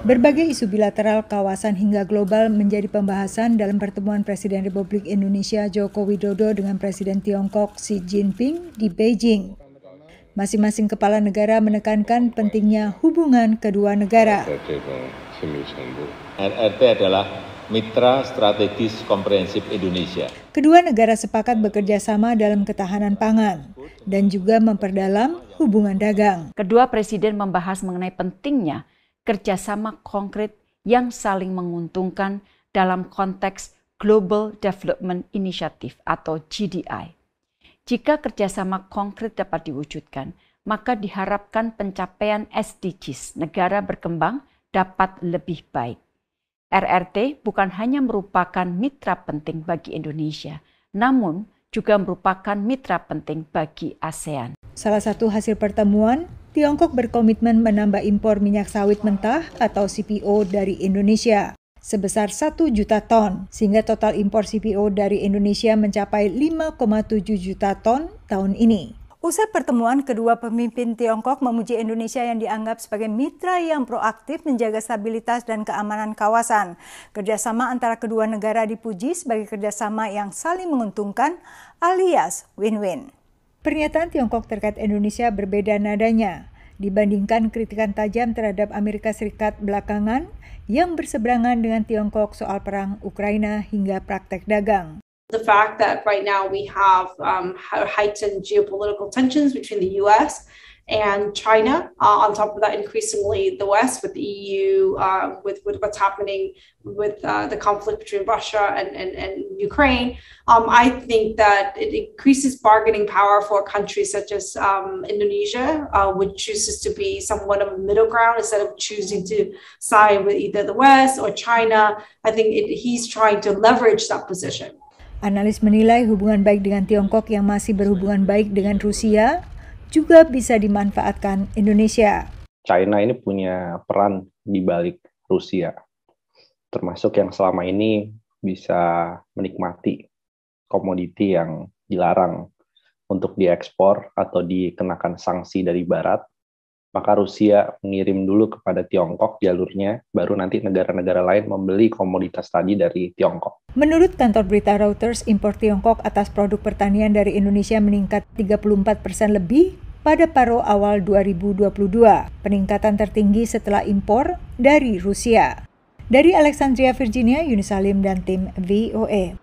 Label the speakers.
Speaker 1: Berbagai isu bilateral kawasan hingga global menjadi pembahasan dalam pertemuan Presiden Republik Indonesia Joko Widodo dengan Presiden Tiongkok Xi Jinping di Beijing. Masing-masing kepala negara menekankan pentingnya hubungan kedua negara.
Speaker 2: RRT adalah mitra strategis komprehensif Indonesia.
Speaker 1: Kedua negara sepakat bekerja sama dalam ketahanan pangan dan juga memperdalam hubungan dagang. Kedua presiden membahas mengenai
Speaker 3: pentingnya kerjasama konkret yang saling menguntungkan dalam konteks Global Development Initiative atau GDI. Jika kerjasama konkret dapat diwujudkan, maka diharapkan pencapaian SDGs negara berkembang dapat lebih baik. RRT bukan hanya merupakan mitra penting bagi Indonesia, namun juga merupakan mitra penting bagi ASEAN.
Speaker 1: Salah satu hasil pertemuan Tiongkok berkomitmen menambah impor minyak sawit mentah atau CPO dari Indonesia sebesar 1 juta ton, sehingga total impor CPO dari Indonesia mencapai 5,7 juta ton tahun ini. Usai pertemuan, kedua pemimpin Tiongkok memuji Indonesia yang dianggap sebagai mitra yang proaktif menjaga stabilitas dan keamanan kawasan. Kerjasama antara kedua negara dipuji sebagai kerjasama yang saling menguntungkan alias win-win. Pernyataan Tiongkok terkait Indonesia berbeda nadanya dibandingkan kritikan tajam terhadap Amerika Serikat belakangan yang berseberangan dengan Tiongkok soal perang Ukraina hingga praktek dagang.
Speaker 4: The fact that right now we have um, heightened geopolitical tensions between the U.S. and China. Uh, on top of that, increasingly the West with the EU, uh, with, with what's happening with uh, the conflict between Russia and, and, and Ukraine. Um, I think that it increases bargaining power for countries such as um, Indonesia, uh, which chooses to be somewhat of a middle ground instead of choosing to side with either the West or China. I think it, he's trying to leverage that position.
Speaker 1: Analis menilai hubungan baik dengan Tiongkok yang masih berhubungan baik dengan Rusia juga bisa dimanfaatkan Indonesia.
Speaker 2: China ini punya peran di balik Rusia, termasuk yang selama ini bisa menikmati komoditi yang dilarang untuk diekspor atau dikenakan sanksi dari Barat maka Rusia mengirim dulu kepada Tiongkok jalurnya, baru nanti negara-negara lain membeli komoditas tadi dari Tiongkok.
Speaker 1: Menurut kantor berita Reuters, impor Tiongkok atas produk pertanian dari Indonesia meningkat 34 persen lebih pada paruh awal 2022, peningkatan tertinggi setelah impor dari Rusia. Dari Alexandria, Virginia, Yunus Salim dan tim VOA. E.